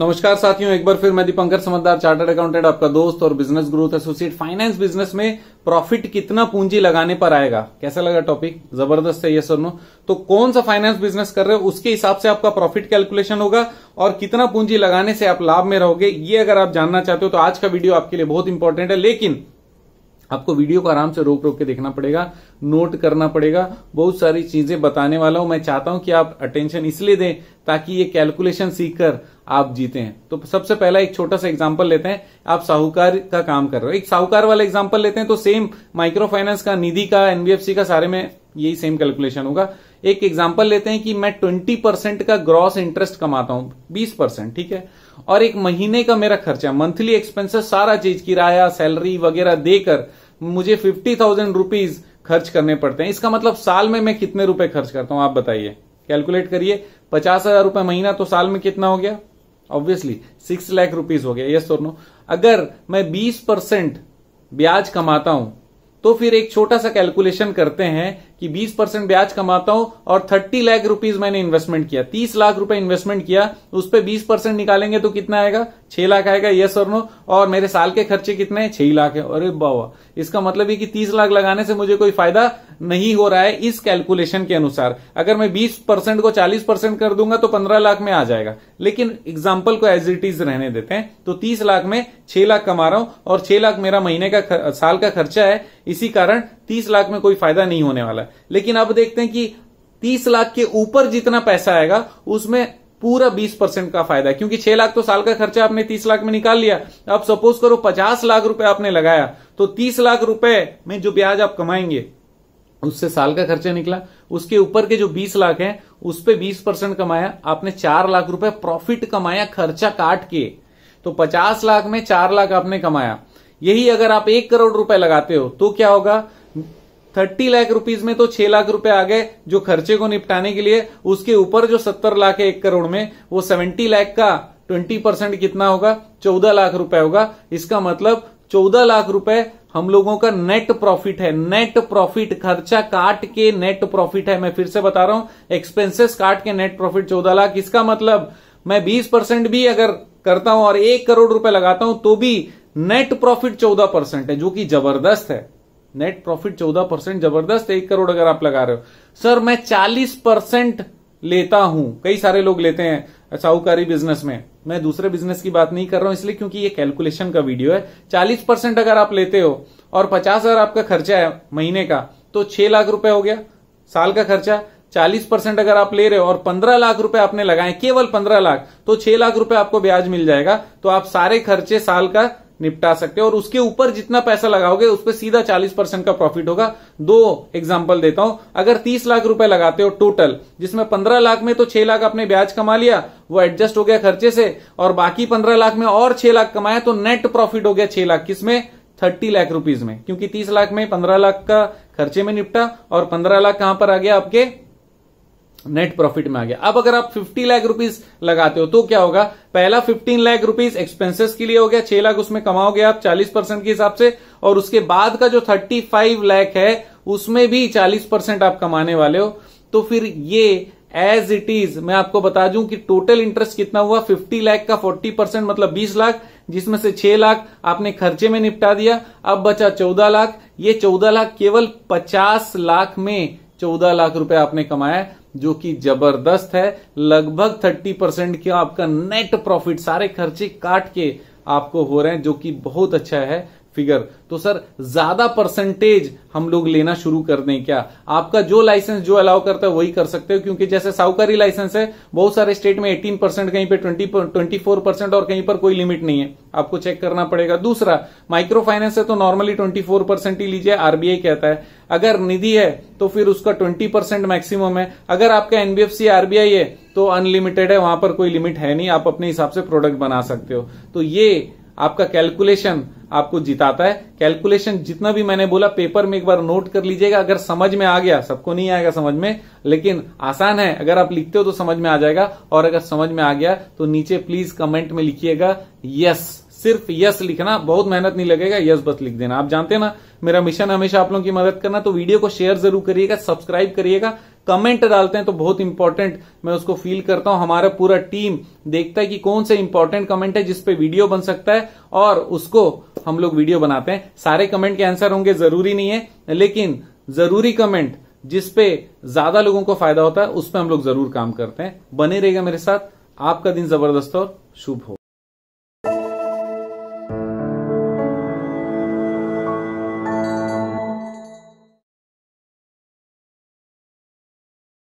नमस्कार साथियों एक बार फिर मैं दीपंकर समझदार चार्टर्ड अकाउंटेंट आपका दोस्त और business growth associate finance business में प्रॉफिट कितना पूंजी लगाने पर आएगा कैसा लगा टॉपिक जबरदस्त है ये सर नो तो कौन सा फाइनेंस बिजनेस कर रहे हो उसके हिसाब से आपका प्रॉफिट कैलकुलेशन होगा और कितना पूंजी लगाने से आप लाभ में रहोगे ये अगर आप जानना चाहते हो तो आज का वीडियो आपके लिए बहुत इंपॉर्टेंट है लेकिन आपको वीडियो को आराम से रोक रोक के देखना पड़ेगा नोट करना पड़ेगा बहुत सारी चीजें बताने वाला हूं मैं चाहता हूं कि आप अटेंशन इसलिए दें ताकि ये कैलकुलेशन सीखकर आप जीते हैं तो सबसे पहला एक छोटा सा एग्जांपल लेते हैं आप साहूकार का काम कर रहे हो एक साहूकार वाला एग्जाम्पल लेते हैं तो सेम माइक्रो फाइनेंस का निधि का एनबीएफसी का सारे में यही सेम कैलकुलेशन होगा एक एग्जाम्पल लेते हैं कि मैं ट्वेंटी परसेंट का ग्रॉस इंटरेस्ट कमाता हूं बीस परसेंट ठीक है और एक महीने का मेरा खर्चा मंथली एक्सपेंसेस सारा चीज किराया सैलरी वगैरह देकर मुझे फिफ्टी थाउजेंड रुपीज खर्च करने पड़ते हैं इसका मतलब साल में मैं कितने रुपए खर्च करता हूं आप बताइए कैलकुलेट करिए पचास हजार रुपए महीना तो साल में कितना हो गया ऑब्वियसली सिक्स लाख रुपीज हो गया यस और नो अगर मैं बीस परसेंट ब्याज कमाता हूं तो फिर एक छोटा सा कैलकुलेशन करते हैं कि 20 परसेंट ब्याज कमाता हूं और 30 लाख रुपीज मैंने इन्वेस्टमेंट किया 30 लाख रुपए इन्वेस्टमेंट किया उस पर बीस परसेंट निकालेंगे तो कितना आएगा छह लाख आएगा यस और नो और मेरे साल के खर्चे कितने हैं छह लाख है अरे बाबा इसका मतलब है कि तीस लाख लगाने से मुझे कोई फायदा नहीं हो रहा है इस कैलकुलेशन के अनुसार अगर मैं बीस परसेंट को चालीस परसेंट कर दूंगा तो पंद्रह लाख में आ जाएगा लेकिन एग्जाम्पल को एज इट इज रहने देते हैं तो तीस लाख में छह लाख कमा रहा हूं और छह लाख मेरा महीने का साल का खर्चा है इसी कारण तीस लाख में कोई फायदा नहीं होने वाला लेकिन अब देखते हैं कि तीस लाख के ऊपर जितना पैसा आएगा उसमें पूरा बीस परसेंट का फायदा है क्योंकि छह लाख तो साल का खर्चा आपने तीस लाख में निकाल लिया अब सपोज करो पचास लाख रुपए आपने लगाया तो तीस लाख रुपए में जो ब्याज आप कमाएंगे उससे साल का खर्चा निकला उसके ऊपर के जो बीस लाख है उस पर बीस परसेंट कमाया आपने चार लाख रुपए प्रॉफिट कमाया खर्चा काट के तो पचास लाख में चार लाख आपने कमाया यही अगर आप एक करोड़ रुपए लगाते हो तो क्या होगा थर्टी लाख रुपीज में तो छह लाख रुपए आ गए जो खर्चे को निपटाने के लिए उसके ऊपर जो सत्तर लाख है एक करोड़ में वो सेवेंटी लाख का ट्वेंटी परसेंट कितना होगा चौदह लाख रुपए होगा इसका मतलब चौदह लाख रुपए हम लोगों का नेट प्रॉफिट है नेट प्रॉफिट खर्चा काट के नेट प्रॉफिट है मैं फिर से बता रहा हूं एक्सपेंसेस काट के नेट प्रॉफिट चौदह लाख इसका मतलब मैं बीस परसेंट भी अगर करता हूं और एक करोड़ रुपए लगाता हूं तो भी नेट प्रॉफिट चौदह परसेंट है जो कि जबरदस्त है नेट प्रॉफिट चौदह परसेंट जबरदस्त एक करोड़ अगर आप लगा रहे हो सर मैं चालीस परसेंट लेता हूं कई सारे लोग लेते हैं साहूकारी बिजनेस में मैं दूसरे बिजनेस की बात नहीं कर रहा हूं इसलिए क्योंकि ये कैलकुलेशन का वीडियो है चालीस परसेंट अगर आप लेते हो और पचास हजार आपका खर्चा है महीने का तो छह लाख रुपए हो गया साल का खर्चा चालीस परसेंट अगर आप ले रहे हो और पंद्रह लाख रुपए आपने लगाए केवल पंद्रह लाख तो छह लाख रुपए आपको ब्याज मिल जाएगा तो आप सारे खर्चे साल का निपटा सकते हो और उसके ऊपर जितना पैसा लगाओगे उस पर सीधा 40 परसेंट का प्रॉफिट होगा दो एग्जाम्पल देता हूं अगर 30 लाख रुपए लगाते हो टोटल जिसमें 15 लाख में तो 6 लाख आपने ब्याज कमा लिया वो एडजस्ट हो गया खर्चे से और बाकी 15 लाख में और 6 लाख कमाया तो नेट प्रॉफिट हो गया 6 लाख किसमें थर्टी लाख रुपीज में क्योंकि तीस लाख में पंद्रह लाख का खर्चे में निपटा और पंद्रह लाख कहां पर आ गया आपके नेट प्रॉफिट में आ गया अब अगर आप 50 लाख रुपीस लगाते हो तो क्या होगा पहला 15 लाख रुपीस एक्सपेंसेस के लिए हो गया 6 लाख उसमें कमाओगे आप 40 परसेंट के हिसाब से और उसके बाद का जो 35 लाख है उसमें भी 40 परसेंट आप कमाने वाले हो तो फिर ये एज इट इज मैं आपको बता दूं कि टोटल इंटरेस्ट कितना हुआ 50 लाख का 40 परसेंट मतलब 20 लाख जिसमें से 6 लाख आपने खर्चे में निपटा दिया अब बचा 14 लाख ये 14 लाख केवल 50 लाख में 14 लाख रुपए आपने कमाया जो कि जबरदस्त है लगभग थर्टी परसेंट का आपका नेट प्रॉफिट सारे खर्चे काट के आपको हो रहे हैं जो कि बहुत अच्छा है फिगर तो सर ज्यादा परसेंटेज हम लोग लेना शुरू कर दें क्या आपका जो लाइसेंस जो अलाउ करता है वही कर सकते हो क्योंकि जैसे साहूकारी लाइसेंस है बहुत सारे स्टेट में 18 परसेंट कहीं पे 20 24 परसेंट और कहीं पर कोई लिमिट नहीं है आपको चेक करना पड़ेगा दूसरा माइक्रो फाइनेंस है तो नॉर्मली 24 परसेंट ही लीजिए आरबीआई कहता है अगर निधि है तो फिर उसका 20 परसेंट मैक्सिमम है अगर आपका एनबीएफसी आरबीआई है तो अनलिमिटेड है वहां पर कोई लिमिट है नहीं आप अपने हिसाब से प्रोडक्ट बना सकते हो तो ये आपका कैलकुलेशन आपको जिताता है कैलकुलेशन जितना भी मैंने बोला पेपर में एक बार नोट कर लीजिएगा अगर समझ में आ गया सबको नहीं आएगा समझ में लेकिन आसान है अगर आप लिखते हो तो समझ में आ जाएगा और अगर समझ में आ गया तो नीचे प्लीज कमेंट में लिखिएगा यस सिर्फ यस लिखना बहुत मेहनत नहीं लगेगा यस बस लिख देना आप जानते हैं ना मेरा मिशन हमेशा आप लोगों की मदद करना तो वीडियो को शेयर जरूर करिएगा सब्सक्राइब करिएगा कमेंट डालते हैं तो बहुत इंपॉर्टेंट मैं उसको फील करता हूं हमारा पूरा टीम देखता है कि कौन से इंपॉर्टेंट कमेंट है जिसपे वीडियो बन सकता है और उसको हम लोग वीडियो बनाते हैं सारे कमेंट के आंसर होंगे जरूरी नहीं है लेकिन जरूरी कमेंट जिसपे ज्यादा लोगों को फायदा होता है उस पर हम लोग जरूर काम करते हैं बने रहेगा मेरे साथ आपका दिन जबरदस्त और शुभ हो